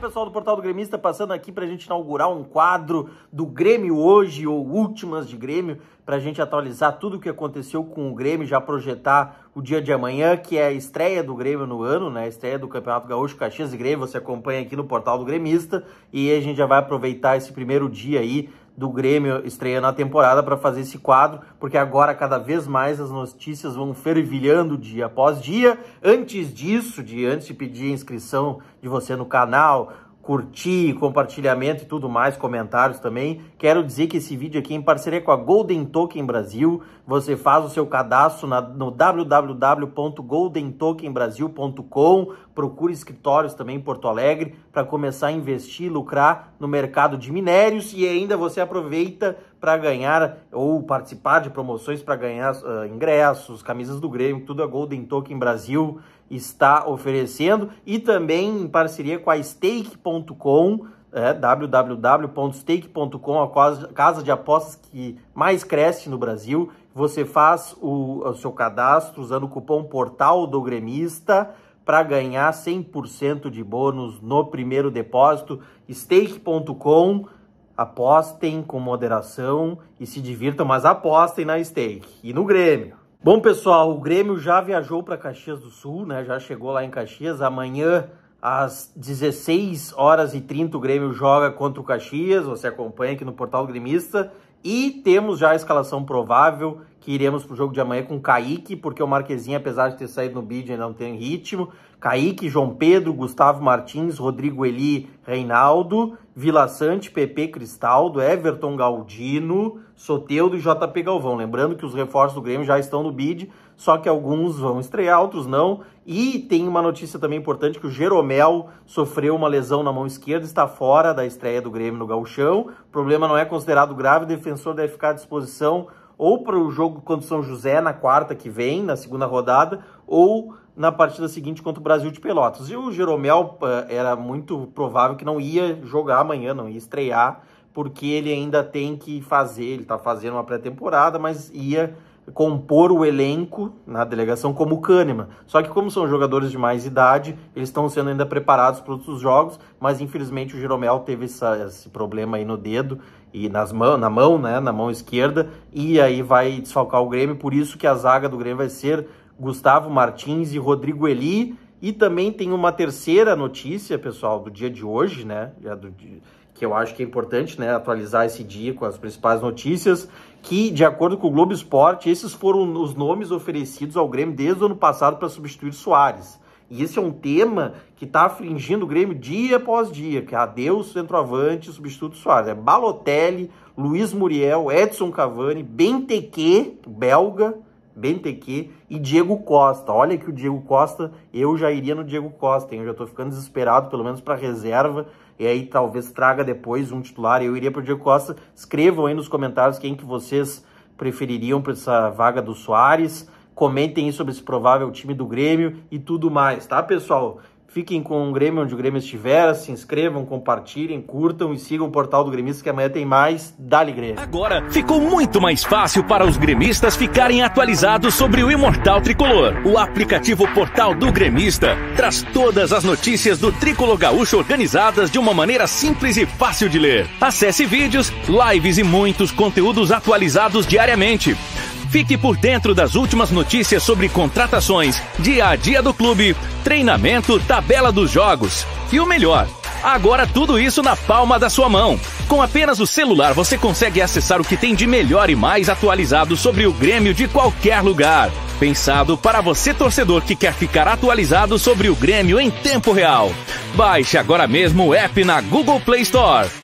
pessoal do Portal do Gremista passando aqui para a gente inaugurar um quadro do Grêmio hoje, ou últimas de Grêmio, para a gente atualizar tudo o que aconteceu com o Grêmio, já projetar o dia de amanhã, que é a estreia do Grêmio no ano, né? A estreia do Campeonato Gaúcho Caxias e Grêmio, você acompanha aqui no Portal do Gremista, e a gente já vai aproveitar esse primeiro dia aí do Grêmio estreando a temporada para fazer esse quadro, porque agora cada vez mais as notícias vão fervilhando dia após dia. Antes disso, de antes de pedir a inscrição de você no canal, curtir, compartilhamento e tudo mais, comentários também. Quero dizer que esse vídeo aqui é em parceria com a Golden Token Brasil. Você faz o seu cadastro na, no www.goldentokenbrasil.com. Procure escritórios também em Porto Alegre para começar a investir, lucrar no mercado de minérios e ainda você aproveita para ganhar ou participar de promoções para ganhar uh, ingressos, camisas do Grêmio, tudo a Golden Token Brasil está oferecendo e também em parceria com a stake.com, é, www.stake.com, a casa de apostas que mais cresce no Brasil. Você faz o, o seu cadastro usando o cupom Portal do Gremista para ganhar 100% de bônus no primeiro depósito. Stake.com apostem com moderação e se divirtam, mas apostem na stake e no Grêmio. Bom, pessoal, o Grêmio já viajou para Caxias do Sul, né? Já chegou lá em Caxias. Amanhã, às 16 horas e 30, o Grêmio joga contra o Caxias. Você acompanha aqui no Portal Grimista. E temos já a escalação provável que iremos pro jogo de amanhã com Kaique, porque o Marquezinho, apesar de ter saído no bid, ainda não tem ritmo. Kaique, João Pedro, Gustavo Martins, Rodrigo Eli, Reinaldo, Vila Sante, PP Cristaldo, Everton Galdino, Soteudo e JP Galvão. Lembrando que os reforços do Grêmio já estão no bid, só que alguns vão estrear, outros não. E tem uma notícia também importante que o Jeromel sofreu uma lesão na mão esquerda, está fora da estreia do Grêmio no Gauchão. O problema não é considerado grave, o defensor deve ficar à disposição ou para o jogo contra o São José na quarta que vem, na segunda rodada, ou na partida seguinte contra o Brasil de Pelotas. E o Jeromel eh, era muito provável que não ia jogar amanhã, não ia estrear, porque ele ainda tem que fazer, ele está fazendo uma pré-temporada, mas ia compor o elenco na delegação como o Kahneman. Só que como são jogadores de mais idade, eles estão sendo ainda preparados para outros jogos, mas infelizmente o Jeromel teve essa, esse problema aí no dedo e nas mão, na mão, né, na mão esquerda, e aí vai desfalcar o Grêmio, por isso que a zaga do Grêmio vai ser Gustavo Martins e Rodrigo Eli, e também tem uma terceira notícia, pessoal, do dia de hoje, né, do dia que eu acho que é importante né, atualizar esse dia com as principais notícias, que, de acordo com o Globo Esporte, esses foram os nomes oferecidos ao Grêmio desde o ano passado para substituir Soares. E esse é um tema que está afligindo o Grêmio dia após dia, que é adeus centroavante substituto Soares. É Balotelli, Luiz Muriel, Edson Cavani, Benteque belga, Benteque e Diego Costa. Olha que o Diego Costa, eu já iria no Diego Costa, hein? eu já estou ficando desesperado, pelo menos para reserva, e aí talvez traga depois um titular. Eu iria para o Diego Costa. Escrevam aí nos comentários quem que vocês prefeririam para essa vaga do Soares. Comentem sobre esse provável time do Grêmio e tudo mais, tá, pessoal? Fiquem com o Grêmio onde o Grêmio estiver, se inscrevam, compartilhem, curtam e sigam o portal do Grêmio, que amanhã tem mais Dali Grêmio. Agora ficou muito mais fácil para os gremistas ficarem atualizados sobre o Imortal Tricolor. O aplicativo Portal do Gremista traz todas as notícias do Tricolor Gaúcho organizadas de uma maneira simples e fácil de ler. Acesse vídeos, lives e muitos conteúdos atualizados diariamente. Fique por dentro das últimas notícias sobre contratações, dia a dia do clube, treinamento, tabela dos jogos e o melhor. Agora tudo isso na palma da sua mão. Com apenas o celular você consegue acessar o que tem de melhor e mais atualizado sobre o Grêmio de qualquer lugar. Pensado para você torcedor que quer ficar atualizado sobre o Grêmio em tempo real. Baixe agora mesmo o app na Google Play Store.